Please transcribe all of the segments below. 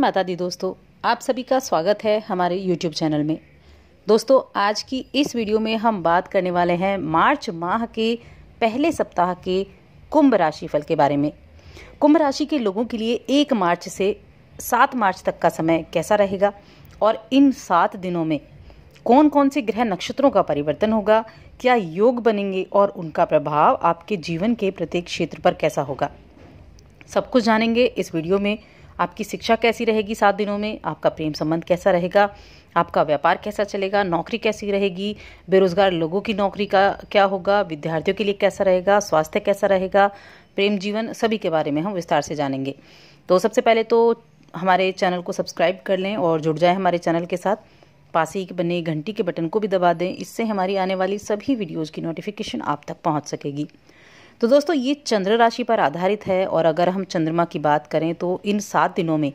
माता दी दोस्तों आप सभी का स्वागत है हमारे YouTube चैनल में दोस्तों आज की इस वीडियो में हम बात करने वाले हैं मार्च माह के पहले सप्ताह के कुंभ राशि फल के बारे में कुंभ राशि के लोगों के लिए एक मार्च से सात मार्च तक का समय कैसा रहेगा और इन सात दिनों में कौन कौन से ग्रह नक्षत्रों का परिवर्तन होगा क्या योग बनेंगे और उनका प्रभाव आपके जीवन के प्रत्येक क्षेत्र पर कैसा होगा सब कुछ जानेंगे इस वीडियो में आपकी शिक्षा कैसी रहेगी सात दिनों में आपका प्रेम संबंध कैसा रहेगा आपका व्यापार कैसा चलेगा नौकरी कैसी रहेगी बेरोजगार लोगों की नौकरी का क्या होगा विद्यार्थियों के लिए कैसा रहेगा स्वास्थ्य कैसा रहेगा प्रेम जीवन सभी के बारे में हम विस्तार से जानेंगे तो सबसे पहले तो हमारे चैनल को सब्सक्राइब कर लें और जुड़ जाएं हमारे चैनल के साथ पास ही बने घंटी के बटन को भी दबा दें इससे हमारी आने वाली सभी वीडियोज़ की नोटिफिकेशन आप तक पहुँच सकेगी तो दोस्तों ये चंद्र राशि पर आधारित है और अगर हम चंद्रमा की बात करें तो इन सात दिनों में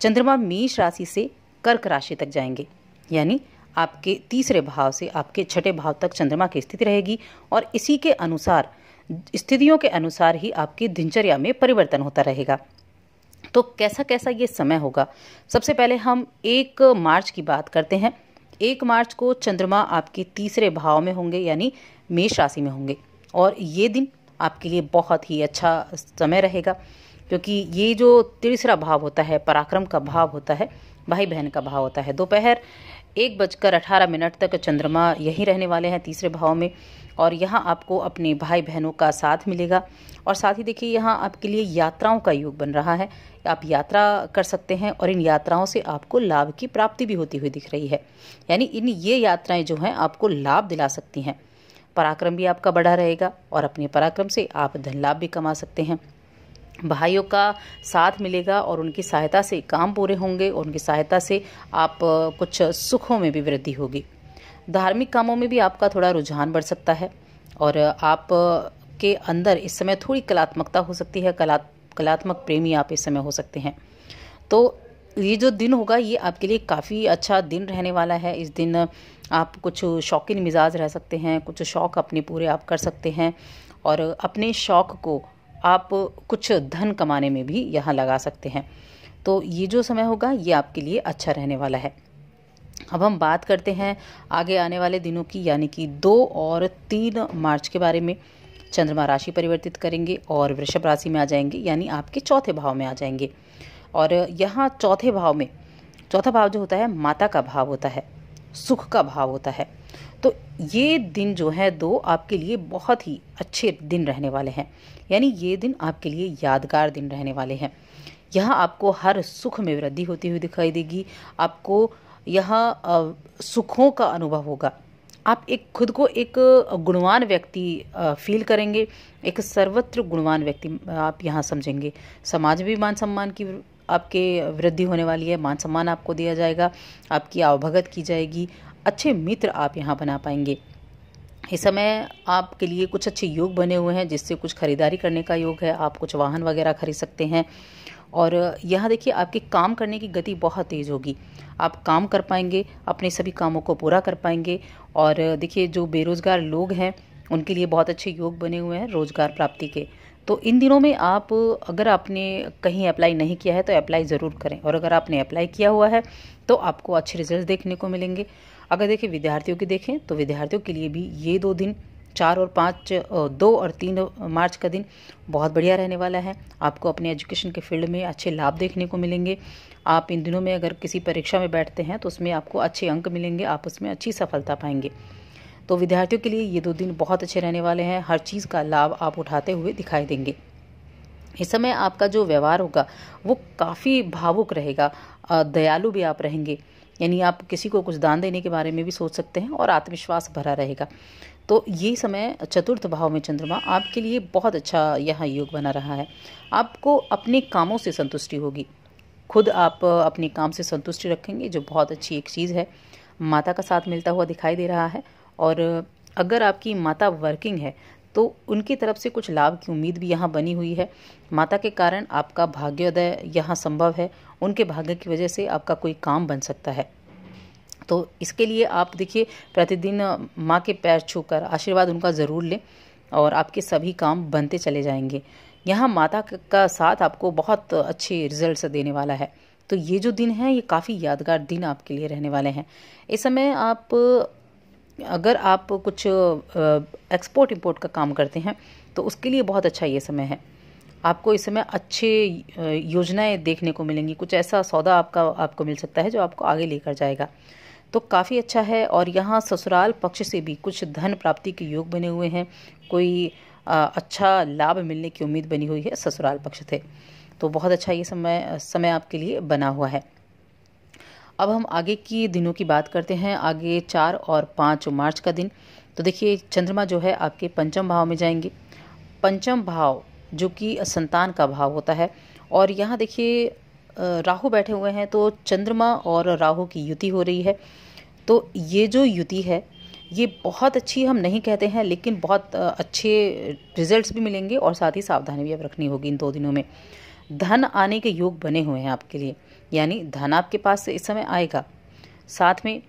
चंद्रमा मेष राशि से कर्क राशि तक जाएंगे यानी आपके तीसरे भाव से आपके छठे भाव तक चंद्रमा की स्थिति रहेगी और इसी के अनुसार स्थितियों के अनुसार ही आपकी दिनचर्या में परिवर्तन होता रहेगा तो कैसा कैसा ये समय होगा सबसे पहले हम एक मार्च की बात करते हैं एक मार्च को चंद्रमा आपके तीसरे भाव में होंगे यानी मेष राशि में होंगे और ये दिन आपके लिए बहुत ही अच्छा समय रहेगा क्योंकि ये जो तीसरा भाव होता है पराक्रम का भाव होता है भाई बहन का भाव होता है दोपहर एक बजकर अठारह मिनट तक चंद्रमा यहीं रहने वाले हैं तीसरे भाव में और यहाँ आपको अपने भाई बहनों का साथ मिलेगा और साथ ही देखिए यहाँ आपके लिए यात्राओं का योग बन रहा है आप यात्रा कर सकते हैं और इन यात्राओं से आपको लाभ की प्राप्ति भी होती हुई दिख रही है यानी इन ये यात्राएं जो हैं आपको लाभ दिला सकती हैं पराक्रम भी आपका बढ़ा रहेगा और अपने पराक्रम से आप धन लाभ भी कमा सकते हैं भाइयों का साथ मिलेगा और उनकी सहायता से काम पूरे होंगे और उनकी सहायता से आप कुछ सुखों में भी वृद्धि होगी धार्मिक कामों में भी आपका थोड़ा रुझान बढ़ सकता है और आप के अंदर इस समय थोड़ी कलात्मकता हो सकती है कला कलात्मक प्रेमी आप इस समय हो सकते हैं तो ये जो दिन होगा ये आपके लिए काफ़ी अच्छा दिन रहने वाला है इस दिन आप कुछ शौकीन मिजाज रह सकते हैं कुछ शौक़ अपने पूरे आप कर सकते हैं और अपने शौक़ को आप कुछ धन कमाने में भी यहाँ लगा सकते हैं तो ये जो समय होगा ये आपके लिए अच्छा रहने वाला है अब हम बात करते हैं आगे आने वाले दिनों की यानी कि दो और तीन मार्च के बारे में चंद्रमा राशि परिवर्तित करेंगे और वृषभ राशि में आ जाएंगे यानी आपके चौथे भाव में आ जाएंगे और यहाँ चौथे भाव में चौथा भाव जो होता है माता का भाव होता है सुख का भाव होता है तो ये दिन जो है दो आपके लिए बहुत ही अच्छे दिन रहने वाले हैं यानी ये दिन आपके लिए यादगार दिन रहने वाले हैं यह आपको हर सुख में वृद्धि होती हुई दिखाई देगी आपको यह सुखों का अनुभव होगा आप एक खुद को एक गुणवान व्यक्ति फील करेंगे एक सर्वत्र गुणवान व्यक्ति आप यहाँ समझेंगे समाज में भी मान सम्मान की आपके वृद्धि होने वाली है मान सम्मान आपको दिया जाएगा आपकी आवभगत की जाएगी अच्छे मित्र आप यहाँ बना पाएंगे इस समय आपके लिए कुछ अच्छे योग बने हुए हैं जिससे कुछ खरीदारी करने का योग है आप कुछ वाहन वगैरह खरीद सकते हैं और यहाँ देखिए आपके काम करने की गति बहुत तेज़ होगी आप काम कर पाएंगे अपने सभी कामों को पूरा कर पाएंगे और देखिए जो बेरोज़गार लोग हैं उनके लिए बहुत अच्छे योग बने हुए हैं रोज़गार प्राप्ति के तो इन दिनों में आप अगर आपने कहीं अप्लाई नहीं किया है तो अप्लाई ज़रूर करें और अगर आपने अप्लाई किया हुआ है तो आपको अच्छे रिजल्ट देखने को मिलेंगे अगर देखें विद्यार्थियों की देखें तो विद्यार्थियों के लिए भी ये दो दिन चार और पाँच दो और तीन मार्च का दिन बहुत बढ़िया रहने वाला है आपको अपने एजुकेशन के फील्ड में अच्छे लाभ देखने को मिलेंगे आप इन दिनों में अगर किसी परीक्षा में बैठते हैं तो उसमें आपको अच्छे अंक मिलेंगे आप उसमें अच्छी सफलता पाएंगे तो विद्यार्थियों के लिए ये दो दिन बहुत अच्छे रहने वाले हैं हर चीज़ का लाभ आप उठाते हुए दिखाई देंगे इस समय आपका जो व्यवहार होगा वो काफ़ी भावुक रहेगा दयालु भी आप रहेंगे यानी आप किसी को कुछ दान देने के बारे में भी सोच सकते हैं और आत्मविश्वास भरा रहेगा तो ये समय चतुर्थ भाव में चंद्रमा आपके लिए बहुत अच्छा यह योग बना रहा है आपको अपने कामों से संतुष्टि होगी खुद आप अपने काम से संतुष्टि रखेंगे जो बहुत अच्छी एक चीज़ है माता का साथ मिलता हुआ दिखाई दे रहा है और अगर आपकी माता वर्किंग है तो उनकी तरफ से कुछ लाभ की उम्मीद भी यहाँ बनी हुई है माता के कारण आपका भाग्योदय यहाँ संभव है उनके भाग्य की वजह से आपका कोई काम बन सकता है तो इसके लिए आप देखिए प्रतिदिन माँ के पैर छूकर आशीर्वाद उनका ज़रूर लें और आपके सभी काम बनते चले जाएंगे यहाँ माता का साथ आपको बहुत अच्छे रिजल्ट देने वाला है तो ये जो दिन है ये काफ़ी यादगार दिन आपके लिए रहने वाले हैं इस समय आप अगर आप कुछ एक्सपोर्ट इम्पोर्ट का काम करते हैं तो उसके लिए बहुत अच्छा ये समय है आपको इस समय अच्छे योजनाएं देखने को मिलेंगी कुछ ऐसा सौदा आपका आपको मिल सकता है जो आपको आगे लेकर जाएगा तो काफ़ी अच्छा है और यहाँ ससुराल पक्ष से भी कुछ धन प्राप्ति के योग बने हुए हैं कोई अच्छा लाभ मिलने की उम्मीद बनी हुई है ससुराल पक्ष से तो बहुत अच्छा ये समय समय आपके लिए बना हुआ है अब हम आगे की दिनों की बात करते हैं आगे चार और पाँच मार्च का दिन तो देखिए चंद्रमा जो है आपके पंचम भाव में जाएंगे पंचम भाव जो कि संतान का भाव होता है और यहाँ देखिए राहु बैठे हुए हैं तो चंद्रमा और राहु की युति हो रही है तो ये जो युति है ये बहुत अच्छी हम नहीं कहते हैं लेकिन बहुत अच्छे रिजल्ट्स भी मिलेंगे और साथ ही सावधानी भी अब रखनी होगी इन दो दिनों में धन आने के योग बने हुए हैं आपके लिए यानी धन आपके पास से इस समय आएगा साथ में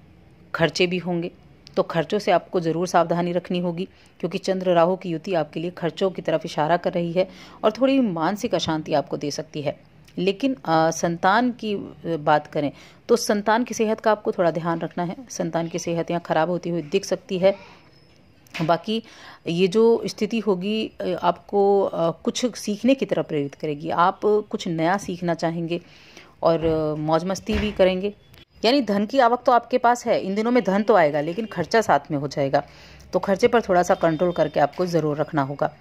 खर्चे भी होंगे तो खर्चों से आपको ज़रूर सावधानी रखनी होगी क्योंकि चंद्र राहु की युति आपके लिए खर्चों की तरफ इशारा कर रही है और थोड़ी मानसिक अशांति आपको दे सकती है लेकिन आ, संतान की बात करें तो संतान की सेहत का आपको थोड़ा ध्यान रखना है संतान की सेहत यहाँ खराब होती हुई दिख सकती है बाकी ये जो स्थिति होगी आपको कुछ सीखने की तरफ प्रेरित करेगी आप कुछ नया सीखना चाहेंगे और मौज मस्ती भी करेंगे यानी धन की आवक तो आपके पास है इन दिनों में धन तो आएगा लेकिन खर्चा साथ में हो जाएगा तो खर्चे पर थोड़ा सा कंट्रोल करके आपको ज़रूर रखना होगा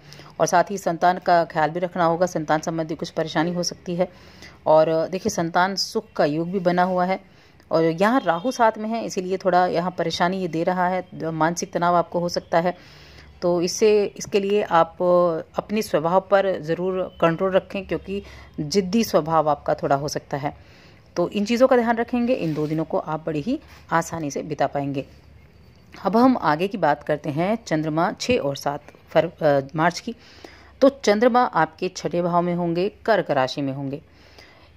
और साथ ही संतान का ख्याल भी रखना होगा संतान संबंधी कुछ परेशानी हो सकती है और देखिए संतान सुख का योग भी बना हुआ है और यहाँ राहु साथ में है इसीलिए थोड़ा यहाँ परेशानी ये दे रहा है मानसिक तनाव आपको हो सकता है तो इससे इसके लिए आप अपने स्वभाव पर ज़रूर कंट्रोल रखें क्योंकि ज़िद्दी स्वभाव आपका थोड़ा हो सकता है तो इन चीज़ों का ध्यान रखेंगे इन दो दिनों को आप बड़ी ही आसानी से बिता पाएंगे अब हम आगे की बात करते हैं चंद्रमा छः और सात फर मार्च की तो चंद्रमा आपके छठे भाव में होंगे कर्क राशि में होंगे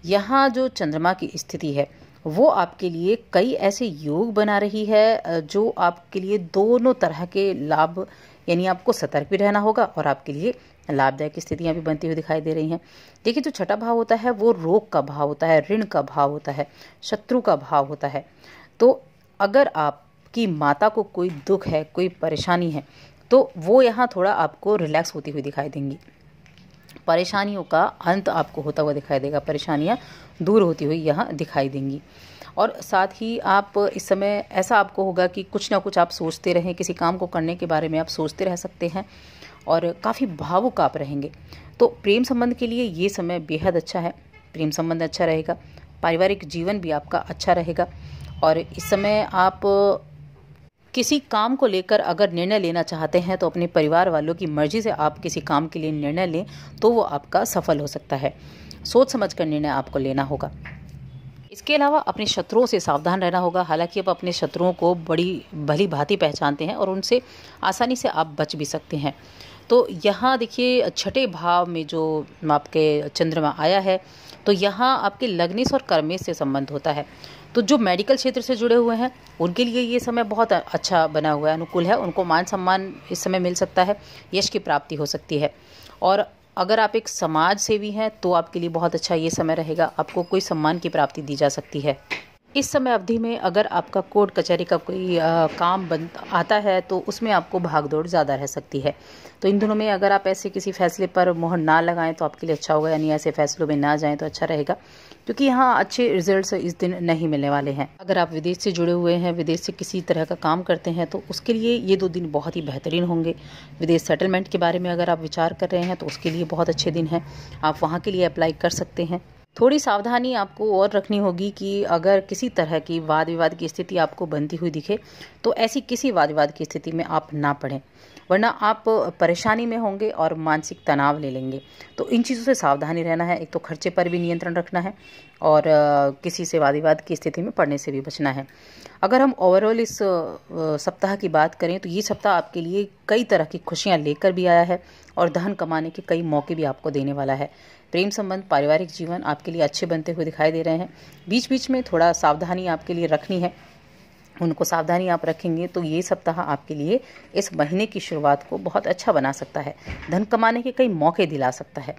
यहाँ जो चंद्रमा की स्थिति है वो आपके लिए कई ऐसे योग बना रही है जो आपके लिए दोनों तरह के लाभ यानी आपको सतर्क भी रहना होगा और आपके लिए लाभदायक स्थितियां भी बनती हुई दिखाई दे रही हैं देखिए जो छठा भाव होता है वो रोग का भाव होता है ऋण का भाव होता है शत्रु का भाव होता है तो अगर आपकी माता को कोई दुख है कोई परेशानी है तो वो यहाँ थोड़ा आपको रिलैक्स होती हुई दिखाई देंगी परेशानियों का अंत आपको होता हुआ दिखाई देगा परेशानियाँ दूर होती हुई यहाँ दिखाई देंगी और साथ ही आप इस समय ऐसा आपको होगा कि कुछ ना कुछ आप सोचते रहें किसी काम को करने के बारे में आप सोचते रह सकते हैं और काफ़ी भावुक आप रहेंगे तो प्रेम संबंध के लिए ये समय बेहद अच्छा है प्रेम संबंध अच्छा रहेगा पारिवारिक जीवन भी आपका अच्छा रहेगा और इस समय आप किसी काम को लेकर अगर निर्णय लेना चाहते हैं तो अपने परिवार वालों की मर्जी से आप किसी काम के लिए निर्णय लें तो वो आपका सफल हो सकता है सोच समझ कर निर्णय आपको लेना होगा इसके अलावा अपने शत्रुओं से सावधान रहना होगा हालांकि आप अपने शत्रुओं को बड़ी भली भांति पहचानते हैं और उनसे आसानी से आप बच भी सकते हैं तो यहाँ देखिए छठे भाव में जो आपके चंद्रमा आया है तो यहाँ आपके लग्नेश और कर्मेश से संबंध होता है तो जो मेडिकल क्षेत्र से जुड़े हुए हैं उनके लिए ये समय बहुत अच्छा बना हुआ है अनुकूल है उनको मान सम्मान इस समय मिल सकता है यश की प्राप्ति हो सकती है और अगर आप एक समाज सेवी हैं तो आपके लिए बहुत अच्छा ये समय रहेगा आपको कोई सम्मान की प्राप्ति दी जा सकती है इस समय अवधि में अगर आपका कोर्ट कचहरी का कोई आ, काम बन आता है तो उसमें आपको भागदौड़ ज़्यादा रह सकती है तो इन दोनों में अगर आप ऐसे किसी फैसले पर मोहर ना लगाएं तो आपके लिए अच्छा होगा यानी ऐसे फैसलों में ना जाएं तो अच्छा रहेगा क्योंकि यहाँ अच्छे रिजल्ट्स इस दिन नहीं मिलने वाले हैं अगर आप विदेश से जुड़े हुए हैं विदेश से किसी तरह का काम करते हैं तो उसके लिए ये दो दिन बहुत ही बेहतरीन होंगे विदेश सेटलमेंट के बारे में अगर आप विचार कर रहे हैं तो उसके लिए बहुत अच्छे दिन हैं आप वहाँ के लिए अप्लाई कर सकते हैं थोड़ी सावधानी आपको और रखनी होगी कि अगर किसी तरह की वाद विवाद की स्थिति आपको बनती हुई दिखे तो ऐसी किसी वाद विवाद की स्थिति में आप ना पढ़ें वरना आप परेशानी में होंगे और मानसिक तनाव ले लेंगे तो इन चीज़ों से सावधानी रहना है एक तो खर्चे पर भी नियंत्रण रखना है और किसी से वाद विवाद की स्थिति में पड़ने से भी बचना है अगर हम ओवरऑल इस सप्ताह की बात करें तो ये सप्ताह आपके लिए कई तरह की खुशियाँ लेकर भी आया है और धन कमाने के कई मौके भी आपको देने वाला है प्रेम संबंध पारिवारिक जीवन आपके लिए अच्छे बनते हुए दिखाई दे रहे हैं बीच बीच में थोड़ा सावधानी आपके लिए रखनी है उनको सावधानी आप रखेंगे तो ये सप्ताह आपके लिए इस महीने की शुरुआत को बहुत अच्छा बना सकता है धन कमाने के कई मौके दिला सकता है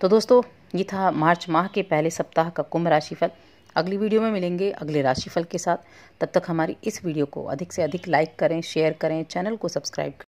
तो दोस्तों ये था मार्च माह के पहले सप्ताह का कुंभ राशिफल अगली वीडियो में मिलेंगे अगले राशिफल के साथ तब तक हमारी इस वीडियो को अधिक से अधिक लाइक करें शेयर करें चैनल को सब्सक्राइब करें